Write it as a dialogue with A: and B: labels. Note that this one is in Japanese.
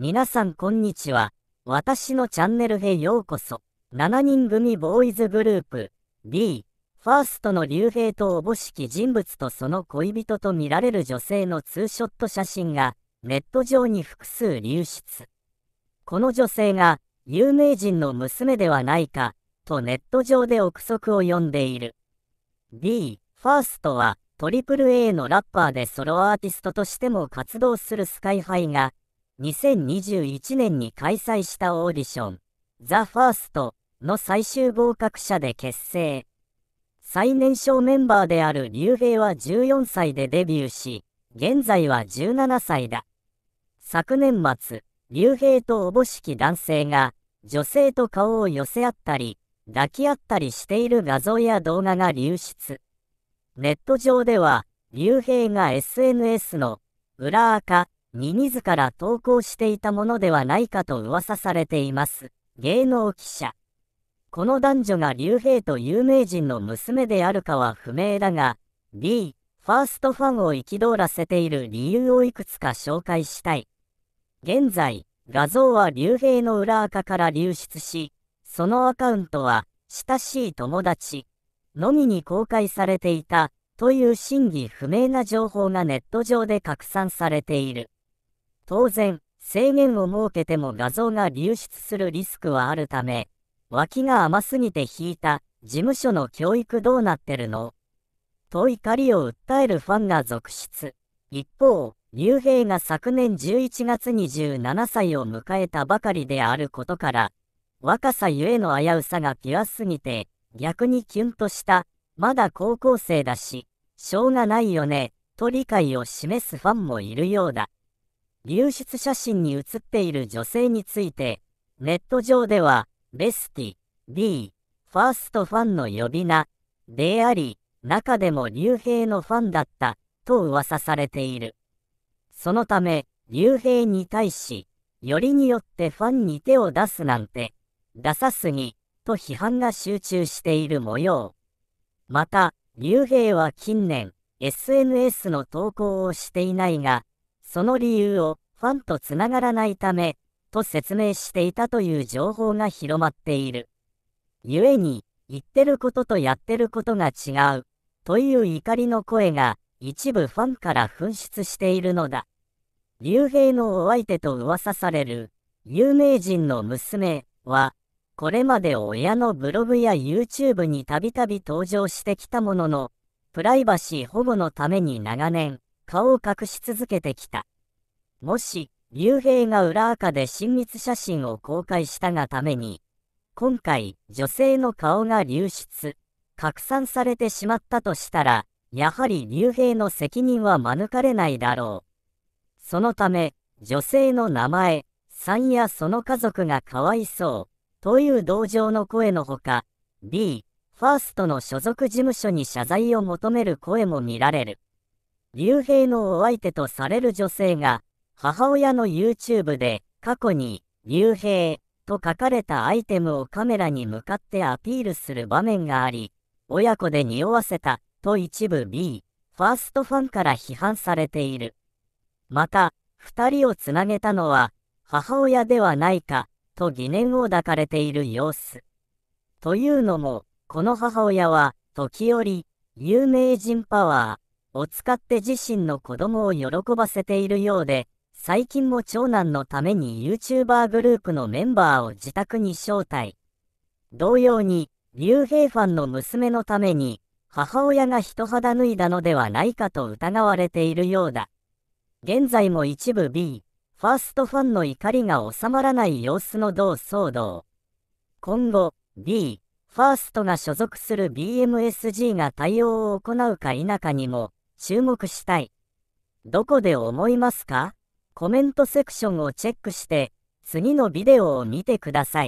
A: 皆さんこんにちは。私のチャンネルへようこそ。7人組ボーイズグループ B、ファーストの竜兵とおぼしき人物とその恋人と見られる女性のツーショット写真がネット上に複数流出。この女性が有名人の娘ではないかとネット上で憶測を呼んでいる。B、ファーストは AAA のラッパーでソロアーティストとしても活動するスカイハイが2021年に開催したオーディション、ザ・ファーストの最終合格者で結成。最年少メンバーである竜兵は14歳でデビューし、現在は17歳だ。昨年末、竜兵とおぼしき男性が、女性と顔を寄せ合ったり、抱き合ったりしている画像や動画が流出。ネット上では、竜兵が SNS の裏垢ズから投稿していたものではないかと噂されています。芸能記者。この男女が竜兵と有名人の娘であるかは不明だが、B、ファーストファンを憤らせている理由をいくつか紹介したい。現在、画像は竜兵の裏垢から流出し、そのアカウントは、親しい友達のみに公開されていたという真偽不明な情報がネット上で拡散されている。当然、制限を設けても画像が流出するリスクはあるため、脇が甘すぎて引いた、事務所の教育どうなってるのと怒りを訴えるファンが続出。一方、竜兵が昨年11月27歳を迎えたばかりであることから、若さゆえの危うさがピュアすぎて、逆にキュンとした、まだ高校生だし、しょうがないよね、と理解を示すファンもいるようだ。流出写真に写っている女性について、ネット上では、ベスティ、D、ファーストファンの呼び名、であり、中でも竜兵のファンだった、と噂されている。そのため、竜兵に対し、よりによってファンに手を出すなんて、ダサすぎ、と批判が集中している模様。また、竜兵は近年、SNS の投稿をしていないが、その理由をファンとつながらないためと説明していたという情報が広まっている。故に、言ってることとやってることが違うという怒りの声が一部ファンから噴出しているのだ。竜兵のお相手と噂される有名人の娘は、これまで親のブログや YouTube にたびたび登場してきたものの、プライバシー保護のために長年、顔を隠し続けてきた。もし、竜兵が裏垢で親密写真を公開したがために、今回、女性の顔が流出、拡散されてしまったとしたら、やはり竜兵の責任は免れないだろう。そのため、女性の名前、さんやその家族がかわいそう、という同情の声のほか、B、ファーストの所属事務所に謝罪を求める声も見られる。竜兵のお相手とされる女性が、母親の YouTube で過去に、竜兵と書かれたアイテムをカメラに向かってアピールする場面があり、親子で匂わせたと一部 B、ファーストファンから批判されている。また、二人をつなげたのは、母親ではないか、と疑念を抱かれている様子。というのも、この母親は、時折、有名人パワー、を使って自身の子供を喜ばせているようで、最近も長男のために YouTuber グループのメンバーを自宅に招待。同様に、竜兵ファンの娘のために、母親が人肌脱いだのではないかと疑われているようだ。現在も一部 B、ファーストファンの怒りが収まらない様子の同騒動。今後、B、ファーストが所属する BMSG が対応を行うか否かにも、注目したい。どこで思いますかコメントセクションをチェックして、次のビデオを見てください。